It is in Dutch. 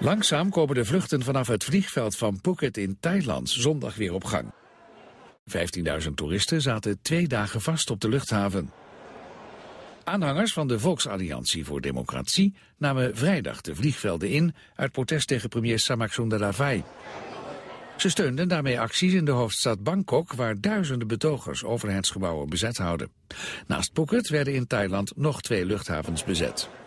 Langzaam komen de vluchten vanaf het vliegveld van Phuket in Thailand zondag weer op gang. 15.000 toeristen zaten twee dagen vast op de luchthaven. Aanhangers van de Volksalliantie voor Democratie namen vrijdag de vliegvelden in uit protest tegen premier Samak Sundaravai. Ze steunden daarmee acties in de hoofdstad Bangkok, waar duizenden betogers overheidsgebouwen bezet houden. Naast Phuket werden in Thailand nog twee luchthavens bezet.